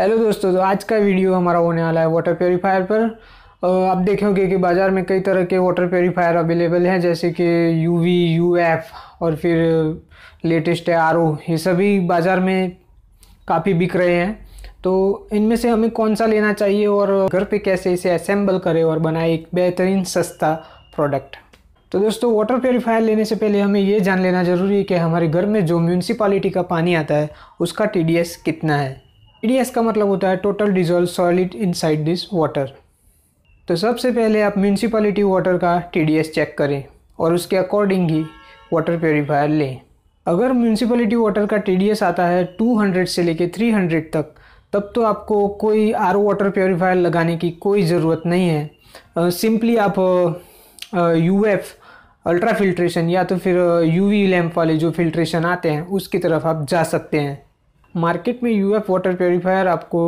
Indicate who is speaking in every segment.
Speaker 1: hello दोस्तों तो आज का वीडियो हमारा होने वाला है वाटर प्योरीफायर पर आप देखेंगे कि बाज़ार में कई तरह के वाटर प्योरीफायर अवेलेबल हैं जैसे कि यूवी यूएफ और फिर लेटेस्ट है आर ये सभी बाज़ार में काफ़ी बिक रहे हैं तो इनमें से हमें कौन सा लेना चाहिए और घर पे कैसे इसे असेंबल करें और बनाए एक बेहतरीन सस्ता प्रोडक्ट तो दोस्तों वाटर प्योरीफायर लेने से पहले हमें ये जान लेना ज़रूरी है कि हमारे घर में जो म्यूनसिपालिटी का पानी आता है उसका टी कितना है ईडीएस का मतलब होता है total dissolve solid side this water तो सबसे पहले आप म्यूनसिपालिटी वाटर का टी चेक करें और उसके अकॉर्डिंग ही वाटर प्योरीफायर लें अगर म्यूनसिपलिटी वाटर का टी आता है 200 से लेके 300 तक तब तो आपको कोई आर वाटर प्योरीफायर लगाने की कोई ज़रूरत नहीं है सिंपली आप यू एफ अल्ट्रा फिल्ट्रेशन या तो फिर यू वी लैम्प वाले जो फिल्ट्रेशन आते हैं उसकी तरफ आप जा सकते हैं मार्केट में यू वाटर प्योरीफायर आपको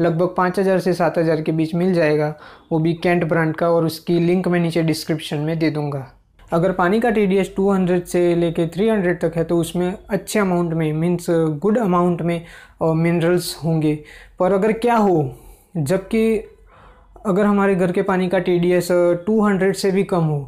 Speaker 1: लगभग पाँच हज़ार से सात हज़ार के बीच मिल जाएगा वो भी कैंट ब्रांड का और उसकी लिंक मैं नीचे डिस्क्रिप्शन में दे दूंगा अगर पानी का T D S two hundred से लेके थ्री हंड्रेड तक है तो उसमें अच्छे अमाउंट में मीन्स गुड अमाउंट में मिनरल्स होंगे पर अगर क्या हो जबकि अगर हमारे घर के पानी का T D S two hundred से भी कम हो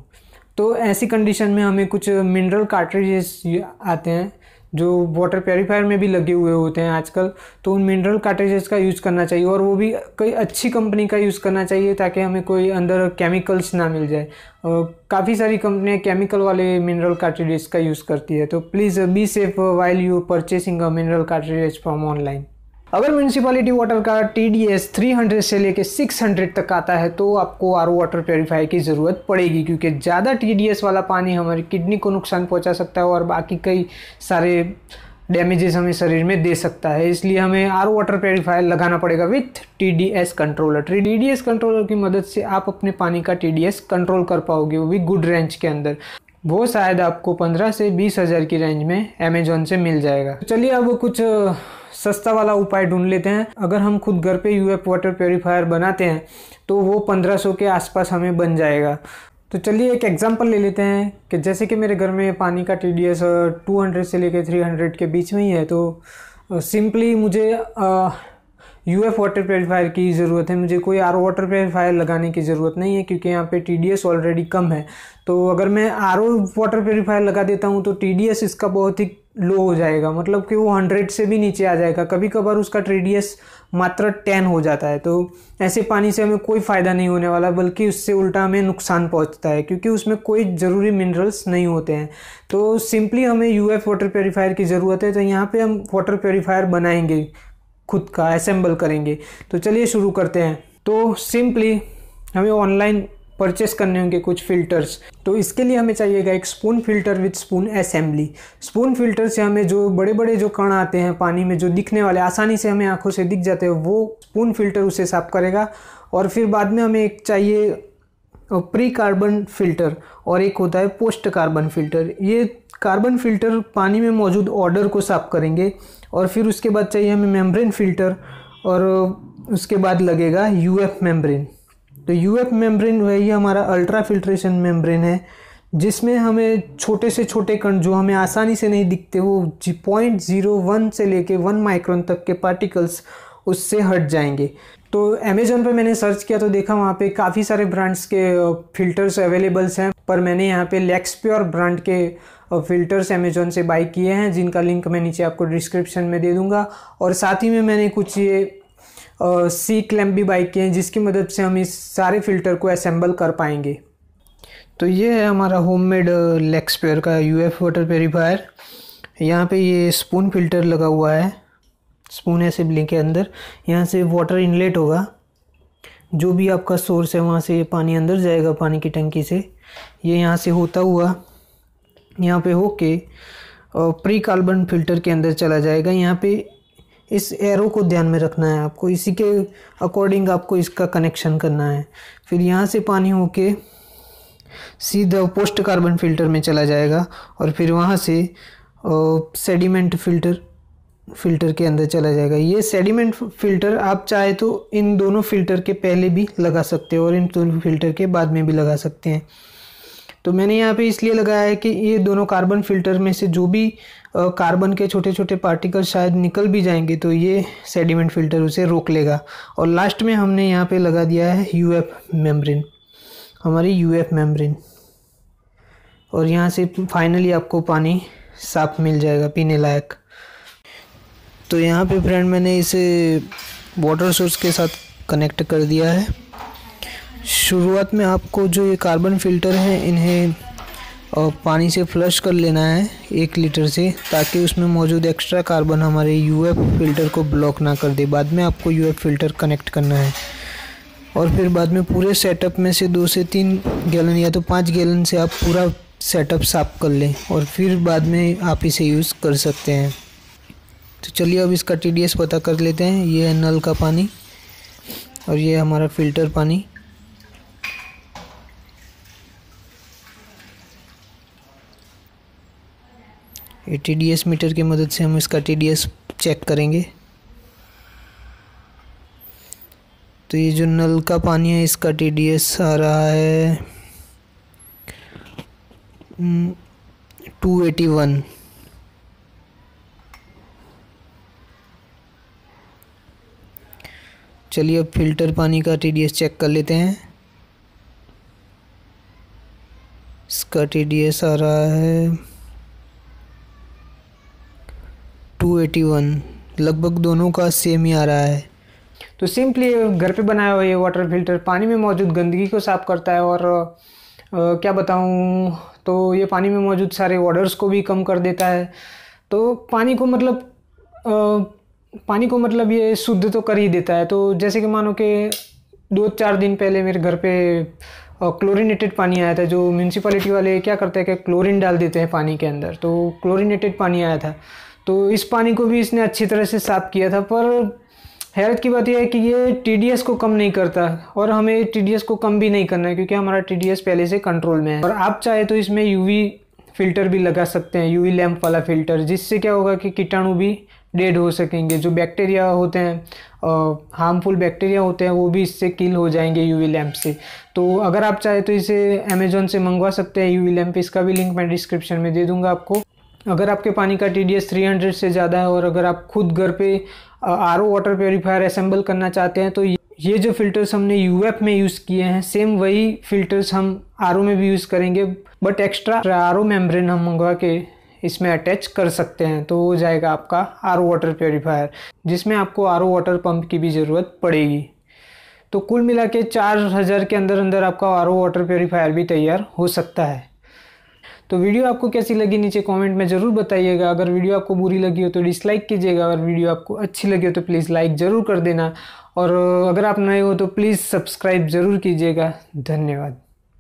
Speaker 1: तो ऐसी कंडीशन में हमें कुछ मिनरल कार्ट्रेजेस आते हैं जो वाटर प्योरीफायर में भी लगे हुए होते हैं आजकल तो उन मिनरल कार्टेजेस का यूज़ करना चाहिए और वो भी कई अच्छी कंपनी का यूज़ करना चाहिए ताकि हमें कोई अंदर केमिकल्स ना मिल जाए काफ़ी सारी कंपनियाँ केमिकल वाले मिनरल कार्टेजेस का यूज़ करती है तो please be safe while you purchasing a mineral cartridges from online अगर म्यूनसिपालिटी वाटर का T D S three hundred से लेकर सिक्स हंड्रेड तक आता है तो आपको आर ओ वाटर प्योरीफायर की ज़रूरत पड़ेगी क्योंकि ज़्यादा टी डी एस वाला पानी हमारी किडनी को नुकसान पहुंचा सकता है और बाकी कई सारे डैमेजेस हमें शरीर में दे सकता है इसलिए हमें आर वाटर प्योरीफायर लगाना पड़ेगा with T D S controller T D S controller की मदद से आप अपने पानी का टी डी एस कंट्रोल कर पाओगे वो भी गुड रेंज के अंदर वो शायद आपको पंद्रह से बीस हज़ार की रेंज में अमेजोन से मिल जाएगा चलिए अब कुछ सस्ता वाला उपाय ढूंढ लेते हैं अगर हम खुद घर पे यूएफ वाटर प्योरीफायर बनाते हैं तो वो 1500 के आसपास हमें बन जाएगा तो चलिए एक एग्जांपल ले लेते हैं कि जैसे कि मेरे घर में पानी का T D S two hundred से लेकर थ्री हंड्रेड के बीच में ही है तो सिंपली मुझे यू एफ वाटर प्योरीफायर की ज़रूरत है मुझे कोई आर ओ वाटर प्योरीफायर लगाने की ज़रूरत नहीं है क्योंकि यहाँ पे टी डी एस ऑलरेडी कम है तो अगर मैं आर ओ वाटर प्योरीफायर लगा देता हूँ तो टी डी एस इसका बहुत ही लो हो जाएगा मतलब कि वो हंड्रेड से भी नीचे आ जाएगा कभी कभार उसका टी डी एस मात्र टेन हो जाता है तो ऐसे पानी से हमें कोई फ़ायदा नहीं होने वाला बल्कि उससे उल्टा हमें नुकसान पहुंचता है क्योंकि उसमें कोई ज़रूरी मिनरल्स नहीं होते हैं तो सिंपली हमें यू एफ वाटर प्योरीफायर की ज़रूरत है तो यहाँ पे हम वाटर प्योरीफायर बनाएंगे खुद का असेंबल करेंगे तो चलिए शुरू करते हैं तो सिंपली हमें ऑनलाइन परचेस करने होंगे कुछ फ़िल्टर्स तो इसके लिए हमें चाहिएगा एक spoon filter with spoon assembly spoon filter से हमें जो बड़े बड़े जो कण आते हैं पानी में जो दिखने वाले आसानी से हमें आंखों से दिख जाते हैं वो स्पून फिल्टर उसे साफ करेगा और फिर बाद में हमें एक चाहिए प्री कार्बन फिल्टर और एक होता है पोस्ट कार्बन फिल्टर ये कार्बन फिल्टर पानी में मौजूद ऑर्डर को साफ करेंगे और फिर उसके बाद चाहिए हमें मेम्ब्रेन फिल्टर और उसके बाद लगेगा यू एफ मेम्ब्रेन तो यू एफ मेम्ब्रेन वही हमारा अल्ट्रा फिल्ट्रेशन मेम्ब्रेन है जिसमें हमें छोटे से छोटे कण जो हमें आसानी से नहीं दिखते वो पॉइंट ज़ीरो वन से लेके वन माइक्रोन तक के पार्टिकल्स उससे हट जाएंगे तो अमेज़ोन पर मैंने सर्च किया तो देखा वहाँ पे काफ़ी सारे ब्रांड्स के फ़िल्टर्स अवेलेबल्स हैं पर मैंने यहाँ पे लेक्सप्योर ब्रांड के फ़िल्टर्स अमेज़ोन से बाय किए हैं जिनका लिंक मैं नीचे आपको डिस्क्रिप्शन में दे दूँगा और साथ ही में मैंने कुछ ये सी क्लैम्प भी बाइक किए हैं जिसकी मदद से हम इस सारे फ़िल्टर को असेंबल कर पाएंगे तो ये है हमारा होम मेड प्योर का एफ वाटर प्योरीफायर यहाँ पर ये स्पून फिल्टर लगा हुआ है स्पून है सिबलिंग के अंदर यहाँ से वाटर इनलेट होगा जो भी आपका सोर्स है वहाँ से ये पानी अंदर जाएगा पानी की टंकी से ये यहाँ से होता हुआ यहाँ पे होके प्री कार्बन फिल्टर के अंदर चला जाएगा यहाँ पे इस एरो को ध्यान में रखना है आपको इसी के अकॉर्डिंग आपको इसका कनेक्शन करना है फिर यहाँ से पानी होके सीधा पोस्ट कार्बन फिल्टर में चला जाएगा और फिर वहाँ से सेडिमेंट फिल्टर फ़िल्टर के अंदर चला जाएगा ये सेडिमेंट फ़िल्टर आप चाहे तो इन दोनों फ़िल्टर के पहले भी लगा सकते हो और इन दोनों फ़िल्टर के बाद में भी लगा सकते हैं तो मैंने यहाँ पे इसलिए लगाया है कि ये दोनों कार्बन फिल्टर में से जो भी कार्बन के छोटे छोटे पार्टिकल शायद निकल भी जाएंगे तो ये सेडिमेंट फिल्टर उसे रोक लेगा और लास्ट में हमने यहाँ पे लगा दिया है यू एफ मेम्ब्रेन हमारी यू एफ मेम्ब्रेन और यहाँ से फाइनली आपको पानी साफ मिल जाएगा पीने लायक तो यहाँ पे फ्रेंड मैंने इसे वाटर सोर्स के साथ कनेक्ट कर दिया है शुरुआत में आपको जो ये कार्बन फ़िल्टर हैं इन्हें और पानी से फ्लश कर लेना है एक लीटर से ताकि उसमें मौजूद एक्स्ट्रा कार्बन हमारे यूएफ फ़िल्टर को ब्लॉक ना कर दे बाद में आपको यूएफ फ़िल्टर कनेक्ट करना है और फिर बाद में पूरे सेटअप में से दो से तीन गैलन या तो पाँच गैलन से आप पूरा सेटअप साफ कर लें और फिर बाद में आप इसे यूज़ कर सकते हैं तो चलिए अब इसका टी पता कर लेते हैं ये है नल का पानी और ये हमारा फ़िल्टर पानी ये टी मीटर की मदद से हम इसका टी चेक करेंगे तो ये जो नल का पानी है इसका टी डी एस आ रहा है टू एटी वन चलिए अब फिल्टर पानी का टी चेक कर लेते हैं इसका टी डी एस आ रहा है टू एटी वन लगभग दोनों का सेम ही आ रहा है तो सिंपली घर पे बनाया हुआ ये वाटर फिल्टर पानी में मौजूद गंदगी को साफ़ करता है और आ, क्या बताऊँ तो ये पानी में मौजूद सारे वाटर्स को भी कम कर देता है तो पानी को मतलब आ, पानी को मतलब ये शुद्ध तो कर ही देता है तो जैसे कि मानो कि दो चार दिन पहले मेरे घर पे क्लोरिनेटेड पानी आया था जो म्यूनसिपालिटी वाले क्या करते हैं कि क्लोरीन डाल देते हैं पानी के अंदर तो क्लोरिनेटेड पानी आया था तो इस पानी को भी इसने अच्छी तरह से साफ़ किया था पर हैरत की बात यह है कि ये टी को कम नहीं करता और हमें टी को कम भी नहीं करना है क्योंकि हमारा टी पहले से कंट्रोल में है और आप चाहे तो इसमें यू फ़िल्टर भी लगा सकते हैं यू लैंप वाला फ़िल्टर जिससे क्या होगा कि कीटाणु भी डेड हो सकेंगे जो बैक्टीरिया होते हैं हार्मफुल बैक्टीरिया होते हैं वो भी इससे किल हो जाएंगे यू वी लैम्प से तो अगर आप चाहे तो इसे अमेजोन से मंगवा सकते हैं यू वी लैम्प इसका भी लिंक मैं डिस्क्रिप्शन में दे दूंगा आपको अगर आपके पानी का T D S three hundred से ज़्यादा है और अगर आप खुद घर पे R O water purifier assemble करना चाहते हैं तो ये जो फिल्टर्स हमने यू एफ में यूज़ किए हैं सेम वही फिल्टर्स हम आर ओ में भी यूज़ करेंगे but extra R O membrane हम मंगवा के इसमें अटैच कर सकते हैं तो हो जाएगा आपका आर वाटर प्योरीफायर जिसमें आपको आर वाटर पंप की भी ज़रूरत पड़ेगी तो कुल मिला के चार हज़ार के अंदर अंदर आपका आर वाटर प्योरीफायर भी तैयार हो सकता है तो वीडियो आपको कैसी लगी नीचे कमेंट में ज़रूर बताइएगा अगर वीडियो आपको बुरी लगी हो तो डिसलाइक कीजिएगा अगर वीडियो आपको अच्छी लगी हो तो प्लीज़ लाइक ज़रूर कर देना और अगर आप नए हो तो प्लीज़ सब्सक्राइब ज़रूर कीजिएगा धन्यवाद